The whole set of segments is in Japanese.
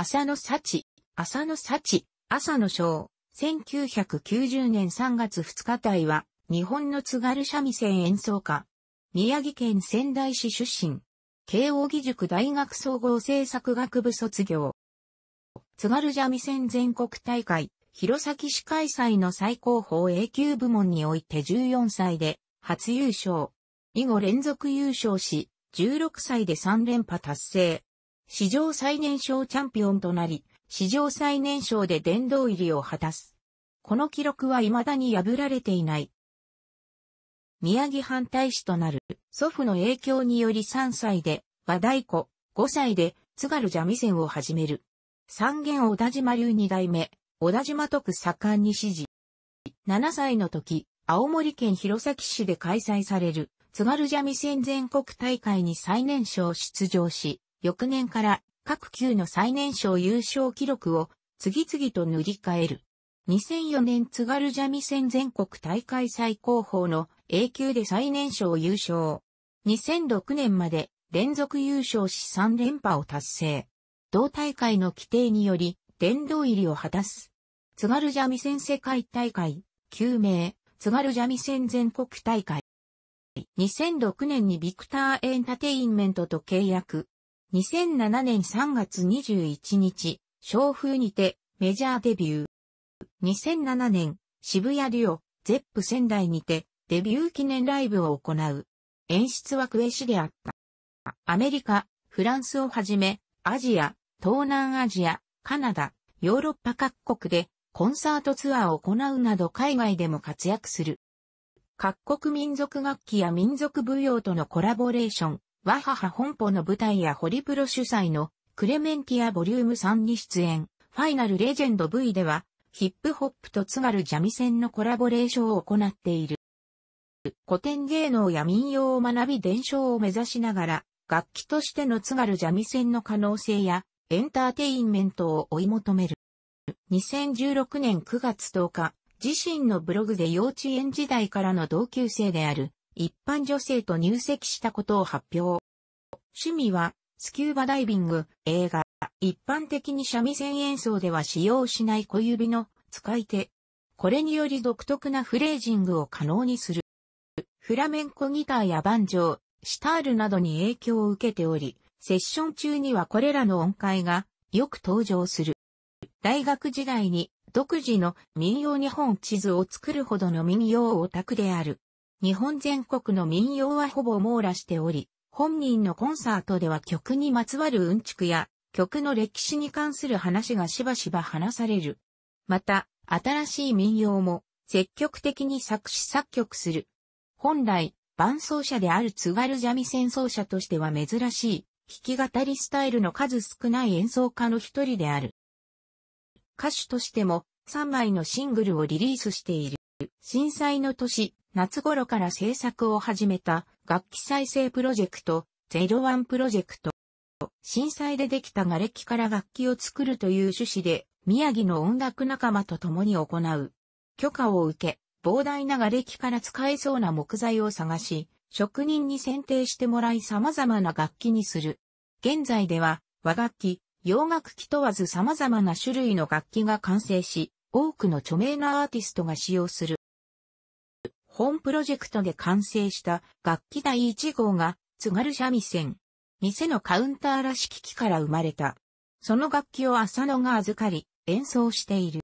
朝の幸、朝の幸、朝の章、1990年3月2日隊は、日本の津軽三味線演奏家。宮城県仙台市出身。慶応義塾大学総合政策学部卒業。津軽三味線全国大会、弘前市開催の最高峰 A 級部門において14歳で初優勝。以後連続優勝し、16歳で3連覇達成。史上最年少チャンピオンとなり、史上最年少で殿堂入りを果たす。この記録は未だに破られていない。宮城藩大使となる祖父の影響により3歳で和太鼓、5歳で津軽三味線を始める。三元小田島流二代目、小田島徳盛んに指示。7歳の時、青森県弘前市で開催される津軽三味線全国大会に最年少出場し、翌年から各級の最年少優勝記録を次々と塗り替える。2004年津軽三味線全国大会最高峰の A 級で最年少優勝。2006年まで連続優勝し3連覇を達成。同大会の規定により殿堂入りを果たす。津軽三味線世界大会、救名、津軽三味線全国大会。2006年にビクターエンタテインメントと契約、2007年3月21日、小風にてメジャーデビュー。2007年、渋谷リオ、ゼップ仙台にてデビュー記念ライブを行う。演出はクエシであった。アメリカ、フランスをはじめ、アジア、東南アジア、カナダ、ヨーロッパ各国でコンサートツアーを行うなど海外でも活躍する。各国民族楽器や民族舞踊とのコラボレーション、ワハハ本舗の舞台やホリプロ主催のクレメンティアボリューム3に出演、ファイナルレジェンド V では、ヒップホップと津軽ジャミ線のコラボレーションを行っている。古典芸能や民謡を学び伝承を目指しながら、楽器としての津軽ジャミ線の可能性やエンターテインメントを追い求める。2016年9月10日、自身のブログで幼稚園時代からの同級生である一般女性と入籍したことを発表。趣味は、スキューバダイビング、映画、一般的に三味線演奏では使用しない小指の使い手。これにより独特なフレージングを可能にする。フラメンコギターやバンジョー、シタールなどに影響を受けており、セッション中にはこれらの音階がよく登場する。大学時代に独自の民謡日本地図を作るほどの民謡オタクである。日本全国の民謡はほぼ網羅しており、本人のコンサートでは曲にまつわるうんちくや、曲の歴史に関する話がしばしば話される。また、新しい民謡も積極的に作詞作曲する。本来、伴奏者である津軽三味線奏者としては珍しい、弾き語りスタイルの数少ない演奏家の一人である。歌手としても3枚のシングルをリリースしている。震災の年、夏頃から制作を始めた楽器再生プロジェクト、ゼロワンプロジェクト。震災でできた瓦礫から楽器を作るという趣旨で、宮城の音楽仲間と共に行う。許可を受け、膨大な瓦礫から使えそうな木材を探し、職人に選定してもらい様々な楽器にする。現在では和楽器、洋楽器問わず様々な種類の楽器が完成し、多くの著名なアーティストが使用する。本プロジェクトで完成した楽器第1号が津軽三味線。店のカウンターらしき木から生まれた。その楽器を浅野が預かり演奏している。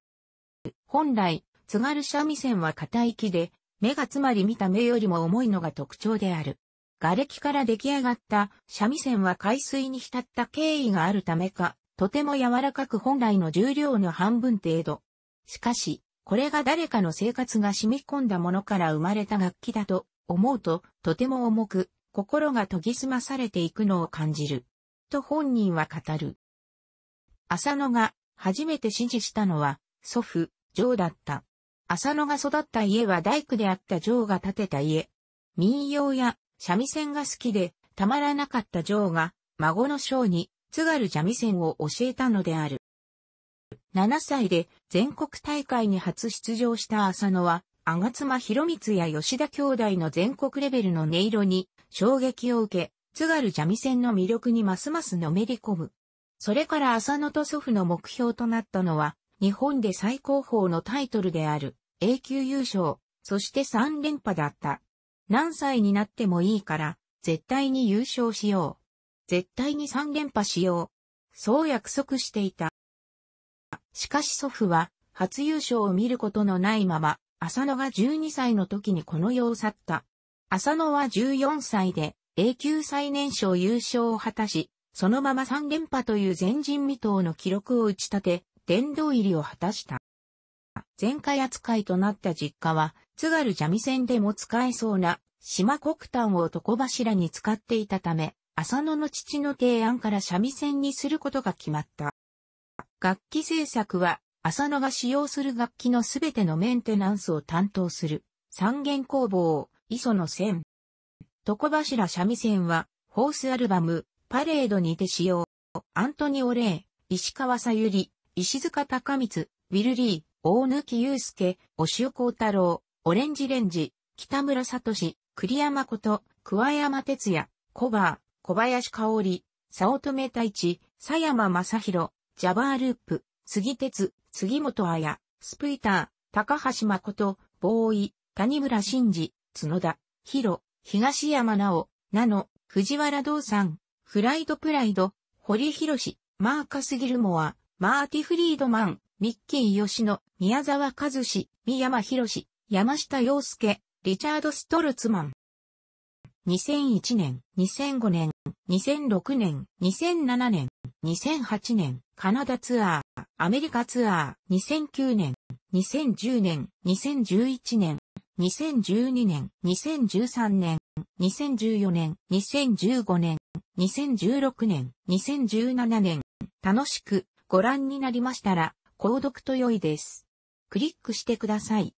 本来、津軽三味線は硬い木で、目が詰まり見た目よりも重いのが特徴である。瓦礫から出来上がった三味線は海水に浸った経緯があるためか、とても柔らかく本来の重量の半分程度、しかし、これが誰かの生活が染み込んだものから生まれた楽器だと思うと、とても重く、心が研ぎ澄まされていくのを感じる。と本人は語る。浅野が初めて支持したのは、祖父、ジョーだった。浅野が育った家は大工であったジョーが建てた家。民謡や三味線が好きで、たまらなかったジョーが、孫の将に、津軽三味線を教えたのである。7歳で全国大会に初出場した浅野は、吾妻博光や吉田兄弟の全国レベルの音色に衝撃を受け、津軽三味線の魅力にますますのめり込む。それから浅野と祖父の目標となったのは、日本で最高峰のタイトルである A 級優勝、そして3連覇だった。何歳になってもいいから、絶対に優勝しよう。絶対に3連覇しよう。そう約束していた。しかし祖父は、初優勝を見ることのないまま、浅野が12歳の時にこの世を去った。浅野は14歳で、A 級最年少優勝を果たし、そのまま3連覇という前人未到の記録を打ち立て、殿堂入りを果たした。前回扱いとなった実家は、津軽三味線でも使えそうな、島国炭を床柱に使っていたため、浅野の父の提案から三味線にすることが決まった。楽器製作は、浅野が使用する楽器のすべてのメンテナンスを担当する、三元工房、磯野線。床柱三味線は、ホースアルバム、パレードにて使用。アントニオ・レイ、石川さゆり、石塚隆光、ウィルリー、大貫祐介、押尾幸太郎、オレンジレンジ、北村聡、栗山こと、桑山哲也、コバー、小林香織、早乙女太一、佐山正宏、ジャバーループ、杉鉄、杉本彩、スプイター、高橋誠、ボーイ、谷村新司、角田、広、東山直、なの、藤原道産、フライドプライド、堀博マーカス・ギルモア、マーティ・フリードマン、ミッキー・吉野、宮沢和志、三山博山下洋介、リチャード・ストルツマン。2001年、2005年、2006年、2007年、2008年、カナダツアー、アメリカツアー、2009年、2010年、2011年、2012年、2013年、2014年、2015年、2016年、2017年、楽しくご覧になりましたら、購読と良いです。クリックしてください。